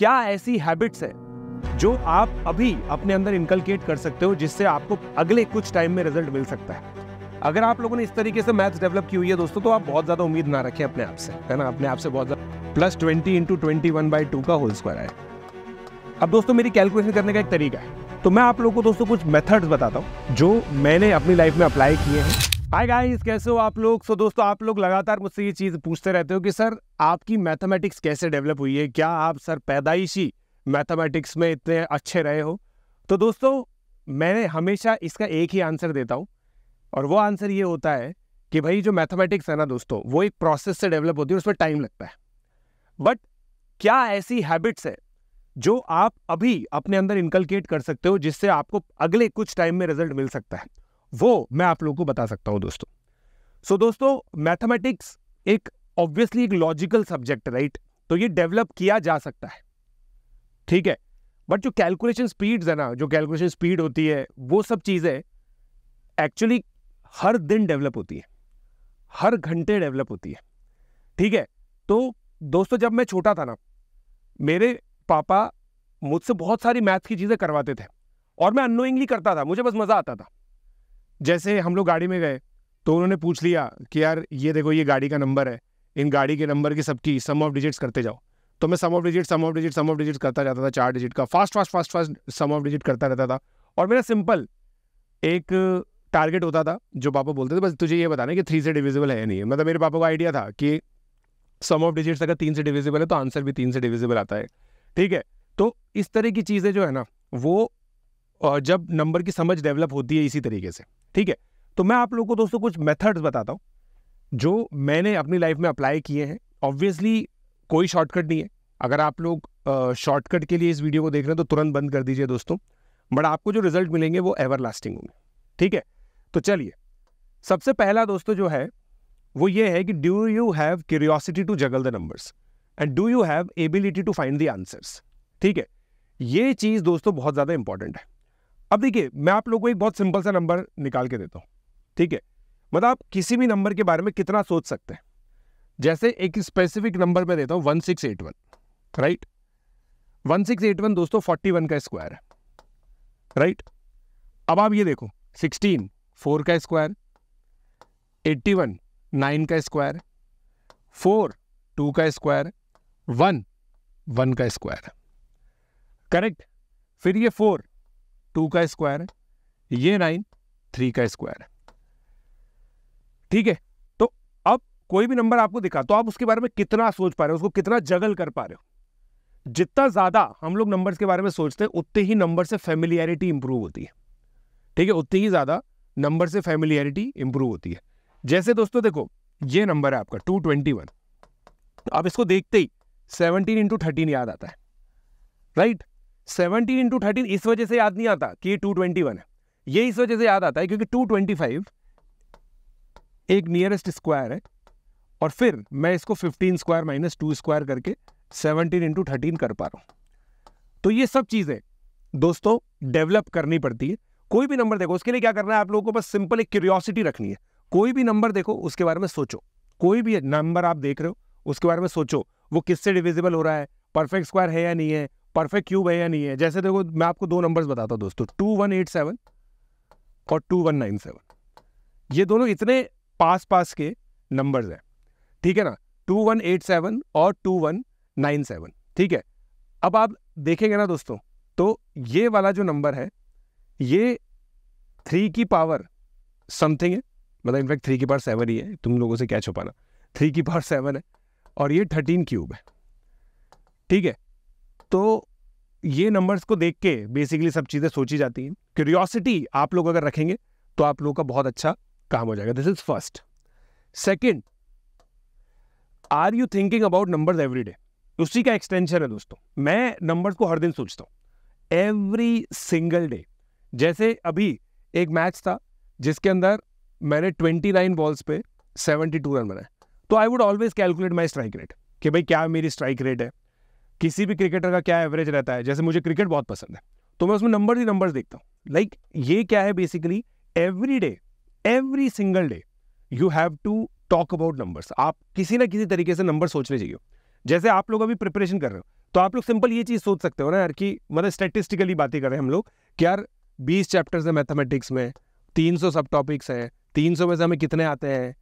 क्या ऐसी हैबिट्स है जो आप अभी अपने अंदर इनकलकेट कर सकते हो जिससे आपको अगले कुछ टाइम में रिजल्ट मिल सकता है अगर आप लोगों ने इस तरीके से मैथ्स डेवलप की हुई है दोस्तों तो आप बहुत ज़्यादा उम्मीद ना रखें अपने आप से है ना अपने आप से बहुत ज़्यादा plus twenty into twenty one by two का होल स्क्वायर है अब दोस्तों मेरी कैलकुलेशन करने का एक तरीका है तो मैं आप लोगों को दोस्तों कुछ मेथड्स बताता हूँ जो मैंने अपनी लाइफ में अप्लाई किए हैं हाय गाइस कैसे हो आप लोग सो so, दोस्तों आप लोग लगातार मुझसे ये चीज़ पूछते रहते हो कि सर आपकी मैथमेटिक्स कैसे डेवलप हुई है क्या आप सर पैदाइशी मैथमेटिक्स में इतने अच्छे रहे हो तो दोस्तों मैंने हमेशा इसका एक ही आंसर देता हूँ और वो आंसर ये होता है कि भाई जो मैथमेटिक्स है ना दोस्तों वो एक प्रोसेस से डेवलप होती है उसमें टाइम लगता है बट क्या ऐसी हैबिट्स है जो आप अभी अपने अंदर इनकलकेट कर सकते हो जिससे आपको अगले कुछ टाइम में रिजल्ट मिल सकता है वो मैं आप लोगों को बता सकता हूँ दोस्तों सो so, दोस्तों मैथमेटिक्स एक ऑब्वियसली एक लॉजिकल सब्जेक्ट राइट तो ये डेवलप किया जा सकता है ठीक है बट जो कैलकुलेशन स्पीड्स है ना जो कैलकुलेशन स्पीड होती है वो सब चीज़ें एक्चुअली हर दिन डेवलप होती है हर घंटे डेवलप होती है ठीक है तो दोस्तों जब मैं छोटा था ना मेरे पापा मुझसे बहुत सारी मैथ्स की चीज़ें करवाते थे और मैं अनोइंगली करता था मुझे बस मज़ा आता था जैसे हम लोग गाड़ी में गए तो उन्होंने पूछ लिया कि यार ये देखो ये गाड़ी का नंबर है इन गाड़ी के नंबर की सबकी सम ऑफ डिजिट्स करते जाओ तो मैं sum of digit sum of digit sum of digit करता जाता था चार डिजिट का fast fast fast fast sum of digit करता रहता था और मेरा सिंपल एक टारगेट होता था जो पापा बोलते थे बस तुझे ये बताना कि थ्री से डिविजिबल है या नहीं है मतलब मेरे पापा को आइडिया था कि सम ऑफ डिजिट्स अगर तीन से डिविजिबल है तो आंसर भी तीन से डिविजिबल आता है ठीक है तो इस तरह की चीज़ें जो है ना वो जब नंबर की समझ डेवलप होती है इसी तरीके से ठीक है तो मैं आप लोग को दोस्तों कुछ मेथड्स बताता हूँ जो मैंने अपनी लाइफ में अप्लाई किए हैं ऑब्वियसली कोई शॉर्टकट नहीं है अगर आप लोग शॉर्टकट के लिए इस वीडियो को देख रहे हैं तो तुरंत बंद कर दीजिए दोस्तों बट आपको जो रिजल्ट मिलेंगे वो एवर लास्टिंग होंगे ठीक है तो चलिए सबसे पहला दोस्तों जो है वो ये है कि do you have curiosity to juggle the numbers and do you have ability to find the answers ठीक है ये चीज़ दोस्तों बहुत ज़्यादा इंपॉर्टेंट है अब देखिए मैं आप लोग को एक बहुत सिंपल सा नंबर निकाल के देता हूँ ठीक है मतलब आप किसी भी नंबर के बारे में कितना सोच सकते हैं जैसे एक स्पेसिफिक नंबर में देता हूँ one six eight one right one six eight one दोस्तों फोर्टी वन का स्क्वायर है राइट अब आप ये देखो सिक्सटीन फोर का स्क्वायर एट्टी वन नाइन का स्क्वायर फोर टू का स्क्वायर वन वन का स्क्वायर करेक्ट फिर ये फोर टू का स्क्वायर है ये नाइन थ्री का स्क्वायर है ठीक है तो अब कोई भी नंबर आपको दिखा तो आप उसके बारे में कितना सोच पा रहे हो उसको कितना जगल कर पा रहे हो जितना ज़्यादा हम लोग नंबर्स के बारे में सोचते हैं उतने ही नंबर से फेमिलियरिटी इंप्रूव होती है ठीक है उतनी ही ज़्यादा नंबर से फेमिलियरिटी इंप्रूव होती है जैसे दोस्तों देखो ये नंबर है आपका टू ट्वेंटी वन आप इसको देखते ही सेवनटीन इंटू थर्टीन याद आता है राइट सेवनटीन इंटू थर्टीन इस वजह से याद नहीं आता कि टू ट्वेंटी वन है ये इस वजह से याद आता है क्योंकि टू ट्वेंटी फाइव एक नियरेस्ट स्क्वायर है और फिर मैं इसको fifteen square minus two square करके सेवनटीन इंटू थर्टीन कर पा रहा हूँ तो ये सब चीज़ें दोस्तों डेवलप करनी पड़ती है कोई भी नंबर देखो उसके लिए क्या करना है आप लोगों को बस सिंपल एक क्यूरियोसिटी रखनी है कोई भी नंबर देखो उसके बारे में सोचो कोई भी नंबर आप देख रहे हो उसके बारे में सोचो वो किससे डिविजिबल हो रहा है परफेक्ट स्क्वायर है या नहीं है परफेक्ट क्यूब है या नहीं है जैसे देखो मैं आपको दो नंबर्स बताता हूँ दोस्तों टू वन एट सेवन और टू वन नाइन सेवन ये दोनों इतने पास पास के नंबर्स हैं ठीक है ना टू वन एट सेवन और टू वन नाइन सेवन ठीक है अब आप देखेंगे ना दोस्तों तो ये वाला जो नंबर है ये थ्री की पावर समथिंग है मतलब इनफैक्ट थ्री की पावर सेवन ही है तुम लोगों से क्या छुपाना थ्री की पावर सेवन है और ये थर्टीन क्यूब है ठीक है तो ये नंबर्स को देख के बेसिकली सब चीज़ें सोची जाती हैं क्यूरियोसिटी आप लोग अगर रखेंगे तो आप लोगों का बहुत अच्छा काम हो जाएगा this is first second are you thinking about number every day उसी का एक्सटेंशन है दोस्तों मैं नंबर्स को हर दिन सोचता हूँ एवरी सिंगल डे जैसे अभी एक मैच था जिसके अंदर मैंने ट्वेंटी नाइन बॉल्स पे सेवेंटी टू रन बनाए तो I would always calculate my strike rate कि भाई क्या मेरी स्ट्राइक रेट है किसी भी क्रिकेटर का क्या एवरेज रहता है जैसे मुझे क्रिकेट बहुत पसंद है तो मैं उसमें नंबर ही नंबर्स देखता हूँ लाइक like, ये क्या है basically every day every single day you have to talk about numbers आप किसी ना किसी तरीके से नंबर सोचने चाहिए जैसे आप लोग अभी प्रिपरेशन कर रहे हो तो आप लोग सिंपल ये चीज़ सोच सकते हो ना यार कि मतलब स्टेटिस्टिकली बातें कर रहे हैं हम लोग कि यार बीस चैप्टर्स हैं मैथमेटिक्स में तीन सौ सब टॉपिक्स हैं तीन सौ में से हमें कितने आते हैं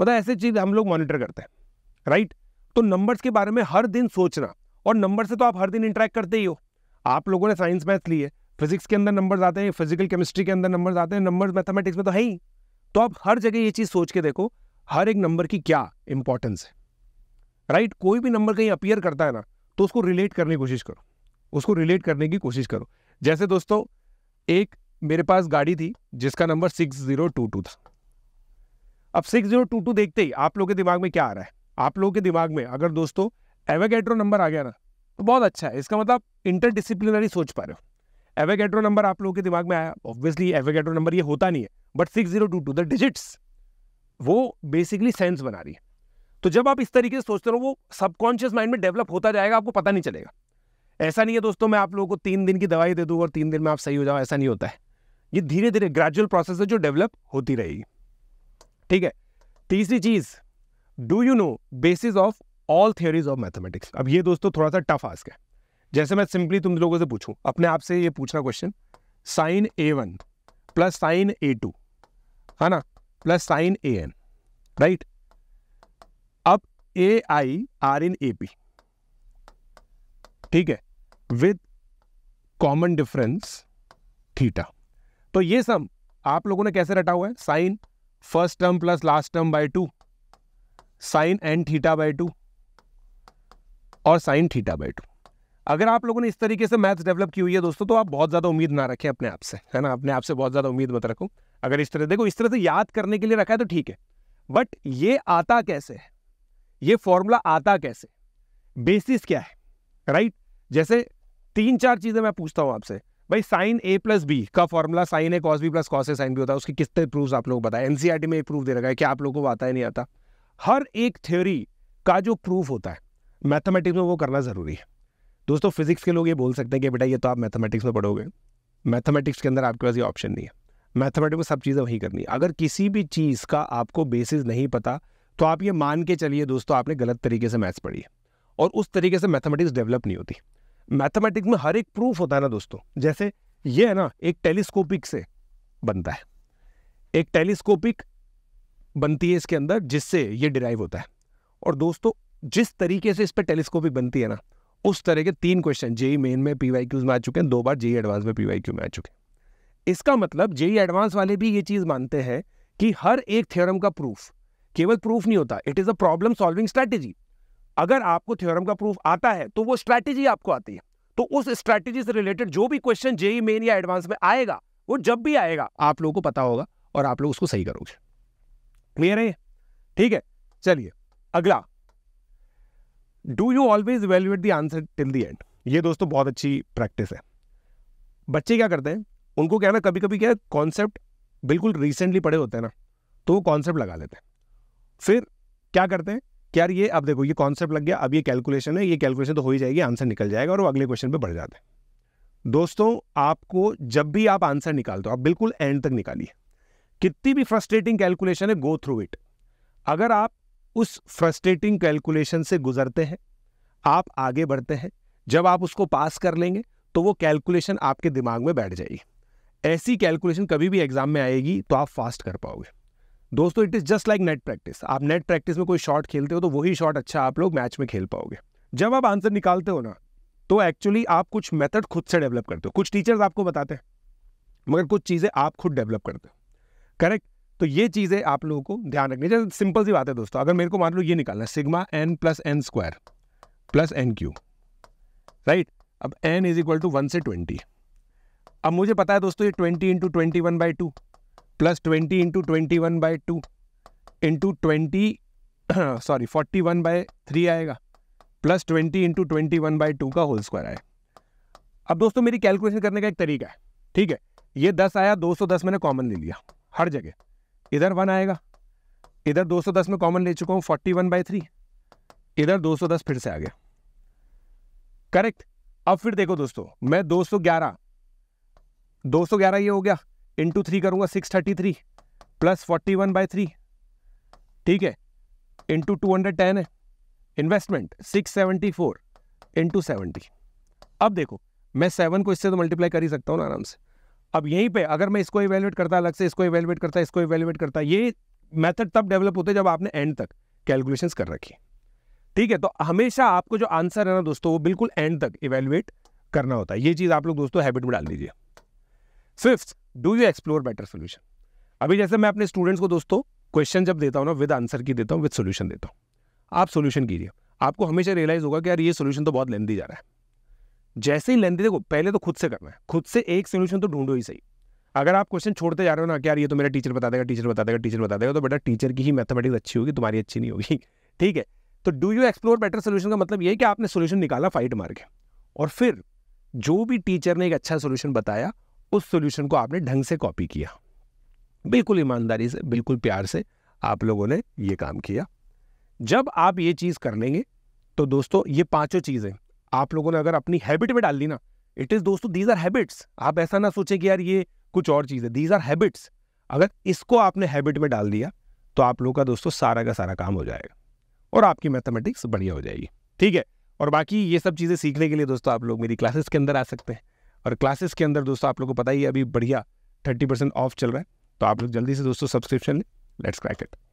मतलब ऐसे चीज़ हम लोग मॉनिटर करते हैं राइट तो नंबर्स के बारे में हर दिन सोचना और नंबर से तो आप हर दिन इंटरेक्ट करते ही हो आप लोगों ने साइंस मैथ लिए फिजिक्स के अंदर नंबर आते हैं फिजिकल केमिस्ट्री के अंदर नंबर आते हैं नंबर मैथमेटिक्स में तो है ही तो आप हर जगह ये चीज़ सोच के देखो हर एक नंबर की क्या इंपॉर्टेंस है राइट right? कोई भी नंबर कहीं अपियर करता है ना तो उसको रिलेट करने की कोशिश करो उसको रिलेट करने की कोशिश करो जैसे दोस्तों एक मेरे पास गाड़ी थी जिसका number six zero two two था अब सिक्स जीरो टू टू देखते ही आप लोगों के दिमाग में क्या आ रहा है आप लोगों के दिमाग में अगर दोस्तों एवेगेट्रो नंबर आ गया ना तो बहुत अच्छा है इसका मतलब इंटरडिसिप्लिनरी सोच पा रहे हो एवेगेट्रो नंबर आप लोगों के दिमाग में आया ऑब्वियसली एवेगेट्रो नंबर ये होता नहीं है but six zero two two the digits वो बेसिकली सेंस बना रही है तो जब आप इस तरीके से सोचते रहो वो सबकॉन्शियस माइंड में डेवलप होता जाएगा आपको पता नहीं चलेगा ऐसा नहीं है दोस्तों मैं आप लोगों को तीन दिन की दवाई दे दूँ और तीन दिन में आप सही हो जाओ ऐसा नहीं होता है ये धीरे धीरे ग्रेजुअल प्रोसेस है जो डेवलप होती रहेगी ठीक है तीसरी चीज do you know basis of all theories of mathematics अब ये दोस्तों थोड़ा सा टफ आस्क है जैसे मैं सिंपली तुम लोगों से पूछूं अपने आप से ये पूछना question sine A one plus sine A two है ना plus sine A N right अब A I are in A P ठीक है विद कॉमन डिफरेंस थीटा तो ये सब आप लोगों ने कैसे रटा हुआ है sine first term plus last term by two sine N theta by two और साइन थीटा बाई टू अगर आप लोगों ने इस तरीके से मैथ्स डेवलप की हुई है दोस्तों तो आप बहुत ज़्यादा उम्मीद ना रखें अपने आप से है ना अपने आप से बहुत ज़्यादा उम्मीद मत रखो अगर इस तरह देखो इस तरह से याद करने के लिए रखा है तो ठीक है बट ये आता कैसे है ये फॉर्मूला आता कैसे बेसिस क्या है राइट जैसे तीन चार चीज़ें मैं पूछता हूँ आपसे भाई साइन ए प्लस बी का formula sine A cos B plus cos A sine B होता है उसके कितने प्रूफ आप लोग बताए एनसीआरटी e में एक प्रूफ दे रखा है क्या आप लोगों को आता है नहीं आता हर एक थ्योरी का जो प्रूफ होता है मैथमेटिक्स में वो करना ज़रूरी है दोस्तों फिजिक्स के लोग ये बोल सकते हैं कि बेटा ये तो आप मैथमेटिक्स में पढ़ोगे मैथमेटिक्स के अंदर आपके पास ये ऑप्शन नहीं है मैथमेटिक्स में सब चीज़ें वहीं करनी है अगर किसी भी चीज़ का आपको बेसिस नहीं पता तो आप ये मान के चलिए दोस्तों आपने गलत तरीके से मैथ्स पढ़ी है और उस तरीके से मैथमेटिक्स डेवलप नहीं होती मैथमेटिक्स में हर एक प्रूफ होता है ना दोस्तों जैसे ये है ना एक टेलीस्कोपिक से बनता है एक टेलीस्कोपिक बनती है इसके अंदर जिससे ये डिराइव होता है और दोस्तों जिस तरीके से इस पर टेलीस्कोपिक बनती है ना उस तरह के तीन क्वेश्चन जेई मेन में पी वाई क्यूज में आ चुके हैं दो बार जेई एडवांस e में पी वाई क्यू में आ चुके हैं इसका मतलब जेई एडवांस e वाले भी ये चीज़ मानते हैं कि हर एक थ्योरम का प्रूफ केवल प्रूफ नहीं होता it is a problem solving strategy अगर आपको थ्योरम का प्रूफ आता है तो वो स्ट्रैटेजी आपको आती है तो उस स्ट्रैटेजी से रिलेटेड जो भी क्वेश्चन जेई मेन या एडवांस में आएगा वो जब भी आएगा आप लोगों को पता होगा और आप लोग उसको सही करोगे क्लियर है ठीक है चलिए अगला do you always evaluate the answer till the end ये दोस्तों बहुत अच्छी प्रैक्टिस है बच्चे क्या करते हैं उनको क्या ना कभी कभी क्या कॉन्सेप्ट बिल्कुल रिसेंटली पढ़े होते हैं ना तो वो कॉन्सेप्ट लगा लेते हैं फिर क्या करते हैं कि यार ये अब देखो ये कॉन्सेप्ट लग गया अब ये कैलकुलेशन है ये कैलकुलेशन तो हो ही जाएगी आंसर निकल जाएगा और वो अगले क्वेश्चन पे बढ़ जाते हैं दोस्तों आपको जब भी आप आंसर निकालते हो आप बिल्कुल एंड तक निकालिए कितनी भी फ्रस्ट्रेटिंग कैलकुलेशन है गो थ्रू इट अगर आप उस फ्रस्ट्रेटिंग कैलकुलेशन से गुजरते हैं आप आगे बढ़ते हैं जब आप उसको पास कर लेंगे तो वो कैलकुलेशन आपके दिमाग में बैठ जाएगी ऐसी कैलकुलेशन कभी भी एग्जाम में आएगी तो आप फास्ट कर पाओगे दोस्तों it is just like net practice आप नेट प्रैक्टिस में कोई शॉट खेलते हो तो वही शॉट अच्छा आप लोग मैच में खेल पाओगे जब आप आंसर निकालते हो ना तो एक्चुअली आप कुछ मेथड खुद से डेवलप करते हो कुछ टीचर्स आपको बताते हैं मगर कुछ चीज़ें आप खुद डेवलप करते हो करेक्ट तो ये चीज़ें आप लोगों को ध्यान रखनी जैसे सिंपल सी बात है दोस्तों अगर मेरे को मान लो ये निकालना है sigma N plus N square plus N cube right अब N is equal to one से ट्वेंटी अब मुझे पता है दोस्तों ये twenty into twenty one by two plus twenty into twenty one by two into twenty sorry forty one by three आएगा plus twenty into twenty one by two का whole square आए अब दोस्तों मेरी कैलकुलेशन करने का एक तरीका है ठीक है ये दस आया दो सौ दस मैंने कॉमन ले लिया हर जगह इधर वन आएगा इधर 210 में कॉमन ले चुका हूं फोर्टी वन बाई थ्री इधर 210 फिर से आ गया करेक्ट अब फिर देखो दोस्तों मैं 211 211 ये हो गया इंटू थ्री करूंगा six thirty three plus forty one by three ठीक है इंटू टू हंड्रेड टेन है investment six seventy four into seventy अब देखो मैं सेवन को इससे तो मल्टीप्लाई कर ही सकता हूँ आराम से अब यहीं पे अगर मैं इसको इवेलुएट करता अलग से इसको इवेल्युएट करता इसको इवेलुएट करता ये मेथड तब डेवलप होते जब आपने एंड तक कैलकुलेशंस कर रखी ठीक है तो हमेशा आपको जो आंसर है ना दोस्तों वो बिल्कुल एंड तक इवेल्युएट करना होता है ये चीज़ आप लोग दोस्तों हैबिट में डाल दीजिए fifth do you explore better solution अभी जैसे मैं अपने स्टूडेंट्स को दोस्तों क्वेश्चन जब देता हूँ ना विद आंसर की देता हूँ विद सोल्यूशन देता हूँ आप सोल्यूशन कीजिए आपको हमेशा रियलाइज होगा कि यार ये सोल्यूशन तो बहुत लेंदी जा रहा है जैसे ही लेंदी देखो पहले तो खुद से करना है खुद से एक सोल्यूशन तो ढूंढो ही सही अगर आप क्वेश्चन छोड़ते जा रहे हो ना कि यार ये तो मेरा टीचर बता देगा टीचर बता देगा टीचर बता देगा तो बेटा टीचर की ही मैथमेटिक्स अच्छी होगी तुम्हारी अच्छी नहीं होगी ठीक है तो do you explore better solution का मतलब ये कि आपने सोल्यूशन निकाला फाइट मार के और फिर जो भी टीचर ने एक अच्छा सोल्यूशन बताया उस सोल्यूशन को आपने ढंग से कॉपी किया बिल्कुल ईमानदारी से बिल्कुल प्यार से आप लोगों ने ये काम किया जब आप ये चीज़ कर लेंगे तो दोस्तों ये पांचों चीज़ें आप लोगों ने अगर अपनी हैबिट में डाल दी ना इट इज़ दोस्तों दीज आर हैबिट्स आप ऐसा ना सोचे कि यार ये कुछ और चीज़ है दीज आर हैबिट्स अगर इसको आपने हैबिट में डाल दिया तो आप लोग का दोस्तों सारा का सारा काम हो जाएगा और आपकी मैथमेटिक्स बढ़िया हो जाएगी ठीक है और बाकी ये सब चीज़ें सीखने के लिए दोस्तों आप लोग मेरी क्लासेस के अंदर आ सकते हैं और क्लासेस के अंदर दोस्तों आप लोग को पता ही अभी बढ़िया थर्टी परसेंट ऑफ चल रहा है तो आप लोग जल्दी से दोस्तों सब्सक्रिप्शन लें लेट्स क्रैक इट